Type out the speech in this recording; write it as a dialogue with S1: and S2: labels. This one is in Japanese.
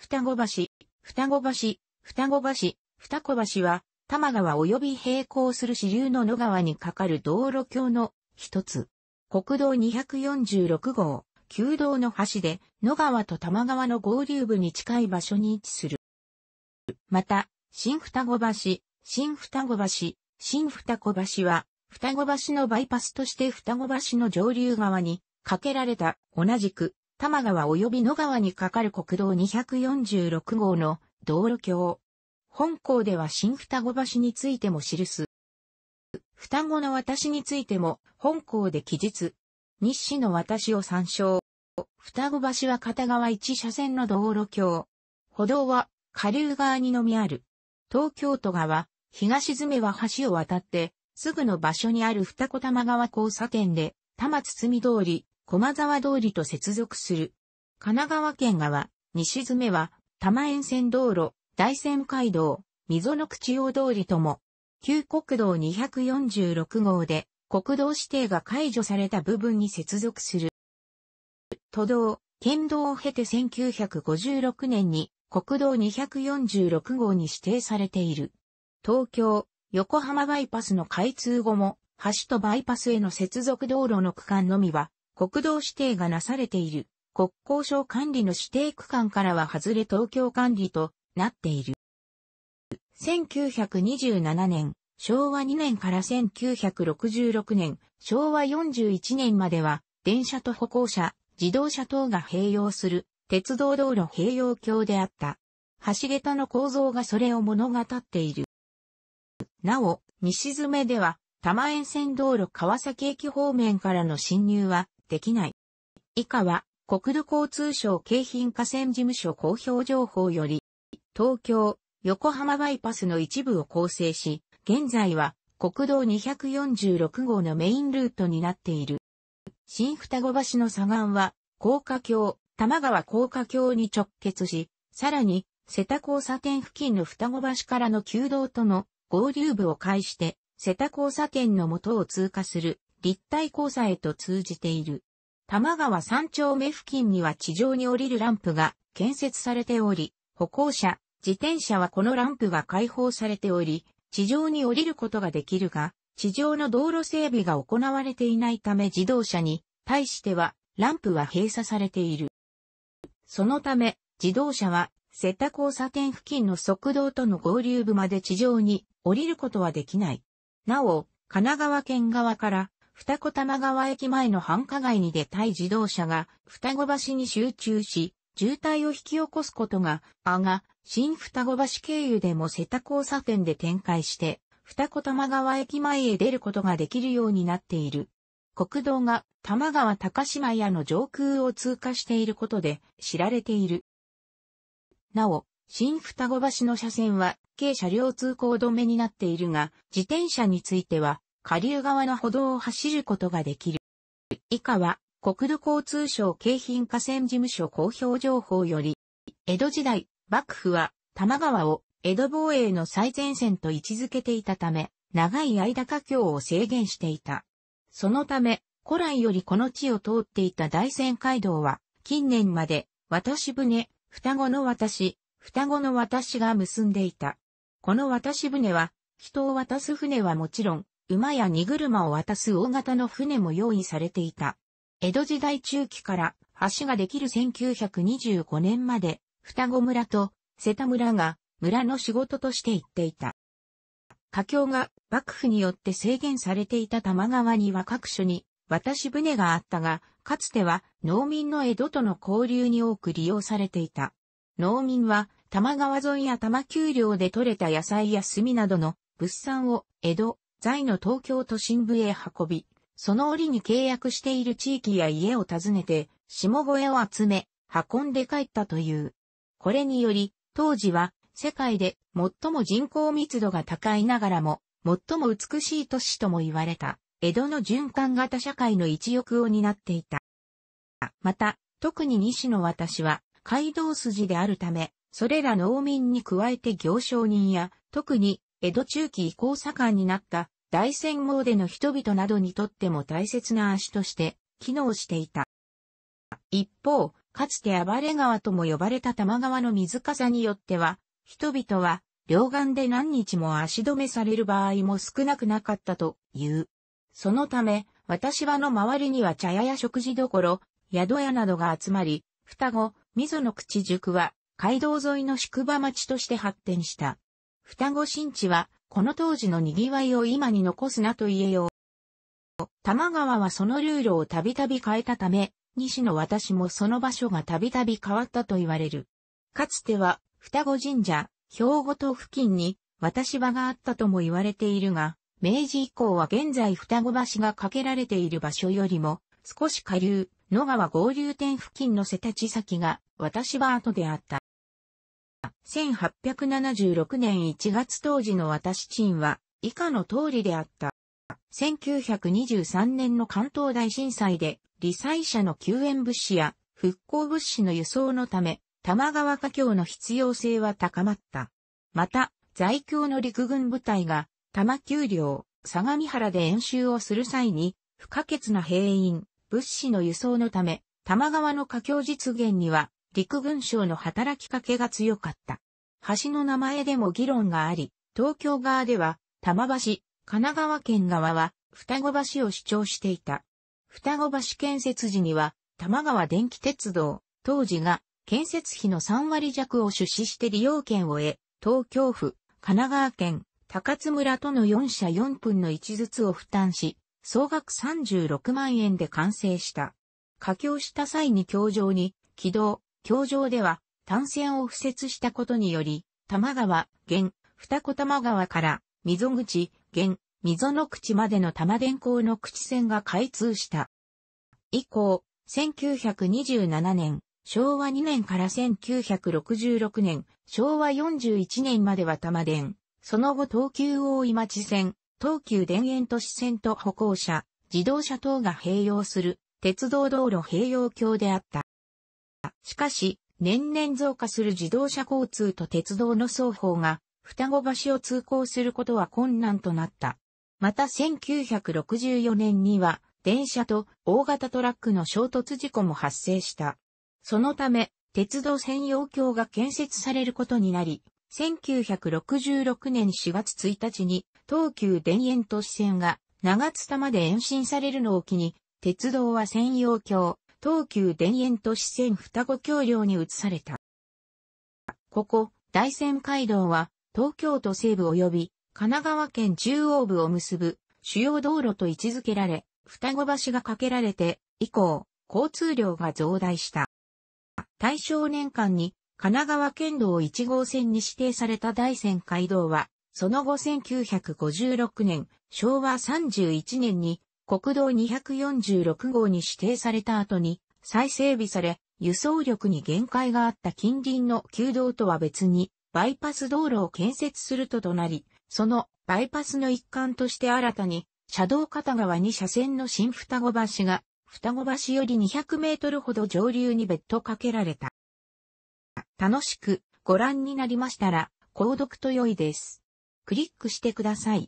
S1: 双子橋、双子橋、双子橋、双子橋は、多摩川及び並行する支流の野川に架かる道路橋の一つ。国道246号、旧道の橋で、野川と多摩川の合流部に近い場所に位置する。また、新双子橋、新双子橋、新双子橋は、双子橋のバイパスとして双子橋の上流側に架けられた同じく多摩川及び野川に架かる国道246号の道路橋。本校では新双子橋についても記す。双子の私についても本校で記述。日誌の私を参照。双子橋は片側一車線の道路橋。歩道は下流側にのみある。東京都側、東詰は橋を渡って、すぐの場所にある二子玉川交差点で、玉包み通り、駒沢通りと接続する。神奈川県側、西詰めは、多摩沿線道路、大仙街道、溝の口用通りとも、旧国道246号で、国道指定が解除された部分に接続する。都道、県道を経て1956年に国道246号に指定されている。東京、横浜バイパスの開通後も、橋とバイパスへの接続道路の区間のみは国道指定がなされている。国交省管理の指定区間からは外れ東京管理となっている。1927年、昭和2年から1966年、昭和41年までは、電車と歩行者、自動車等が併用する、鉄道道路併用橋であった。橋桁の構造がそれを物語っている。なお、西詰では、多摩沿線道路川崎駅方面からの侵入はできない。以下は、国土交通省京浜河川事務所公表情報より、東京、横浜バイパスの一部を構成し、現在は国道246号のメインルートになっている。新双子橋の左岸は、高架橋、玉川高架橋に直結し、さらに、瀬田交差点付近の双子橋からの旧道との合流部を介して、瀬田交差点の元を通過する立体交差へと通じている。多摩川三丁目付近には地上に降りるランプが建設されており、歩行者、自転車はこのランプが開放されており、地上に降りることができるが、地上の道路整備が行われていないため自動車に対してはランプは閉鎖されている。そのため、自動車は瀬田交差点付近の側道との合流部まで地上に降りることはできない。なお、神奈川県側から二子玉川駅前の繁華街に出たい自動車が双子橋に集中し、渋滞を引き起こすことが、あが、新双子橋経由でも瀬田交差点で展開して、二子玉川駅前へ出ることができるようになっている。国道が玉川高島屋の上空を通過していることで知られている。なお、新双子橋の車線は、軽車両通行止めになっているが、自転車については、下流側の歩道を走ることができる。以下は、国土交通省京浜河川事務所公表情報より、江戸時代、幕府は、多摩川を江戸防衛の最前線と位置づけていたため、長い間家境を制限していた。そのため、古来よりこの地を通っていた大仙街道は、近年まで、渡し船、双子の私、双子の私が結んでいた。この渡し船は、人を渡す船はもちろん、馬や荷車を渡す大型の船も用意されていた。江戸時代中期から橋ができる1925年まで、双子村と瀬田村が村の仕事として行っていた。華橋が幕府によって制限されていた玉川には各所に渡し船があったが、かつては農民の江戸との交流に多く利用されていた。農民は玉川沿いや玉丘陵で採れた野菜や炭などの物産を江戸、在の東京都心部へ運び、その折に契約している地域や家を訪ねて、下越を集め、運んで帰ったという。これにより、当時は世界で最も人口密度が高いながらも、最も美しい都市とも言われた、江戸の循環型社会の一翼を担っていた。また、特に西の私は、街道筋であるため、それら農民に加えて行商人や、特に江戸中期移行左官になった大戦詣での人々などにとっても大切な足として機能していた。一方、かつて暴れ川とも呼ばれた玉川の水かさによっては、人々は両岸で何日も足止めされる場合も少なくなかったという。そのため、私はの周りには茶屋や食事どころ、宿屋などが集まり、双子、溝の口塾は、街道沿いの宿場町として発展した。双子新地は、この当時の賑わいを今に残すなと言えよう。玉川はそのルールをたびたび変えたため、西の私もその場所がたびたび変わったと言われる。かつては、双子神社、兵庫島付近に、私場があったとも言われているが、明治以降は現在双子橋が架けられている場所よりも、少し下流、野川合流点付近の瀬立先が、私場跡であった。1876年1月当時の私チンは以下の通りであった。1923年の関東大震災で、理災者の救援物資や復興物資の輸送のため、玉川加強の必要性は高まった。また、在京の陸軍部隊が、玉丘陵、相模原で演習をする際に、不可欠な兵員、物資の輸送のため、玉川の加強実現には、陸軍省の働きかけが強かった。橋の名前でも議論があり、東京側では、玉橋、神奈川県側は、双子橋を主張していた。双子橋建設時には、玉川電気鉄道、当時が建設費の3割弱を出資して利用権を得、東京府、神奈川県、高津村との4社4分の1ずつを負担し、総額36万円で完成した。架橋した際に橋上に、軌道、橋上では、単線を敷設したことにより、玉川、現、二子玉川から、溝口、現、溝の口までの玉電工の口線が開通した。以降、1927年、昭和2年から1966年、昭和41年までは玉電、その後東急大井町線、東急田園都市線と歩行者、自動車等が併用する鉄道道路併用橋であった。しかし、年々増加する自動車交通と鉄道の双方が、双子橋を通行することは困難となった。また1964年には、電車と大型トラックの衝突事故も発生した。そのため、鉄道専用橋が建設されることになり、1966年4月1日に東急田園都市線が長津田まで延伸されるのを機に、鉄道は専用橋、東急田園都市線双子橋梁に移された。ここ、大仙街道は、東京都西部及び神奈川県中央部を結ぶ主要道路と位置づけられ、双子橋が架けられて、以降、交通量が増大した。大正年間に神奈川県道1号線に指定された大仙街道は、その後1956年、昭和31年に国道246号に指定された後に再整備され、輸送力に限界があった近隣の旧道とは別に、バイパス道路を建設するととなり、そのバイパスの一環として新たに、車道片側に車線の新双子橋が、双子橋より200メートルほど上流に別途かけられた。楽しくご覧になりましたら、購読と良いです。クリックしてください。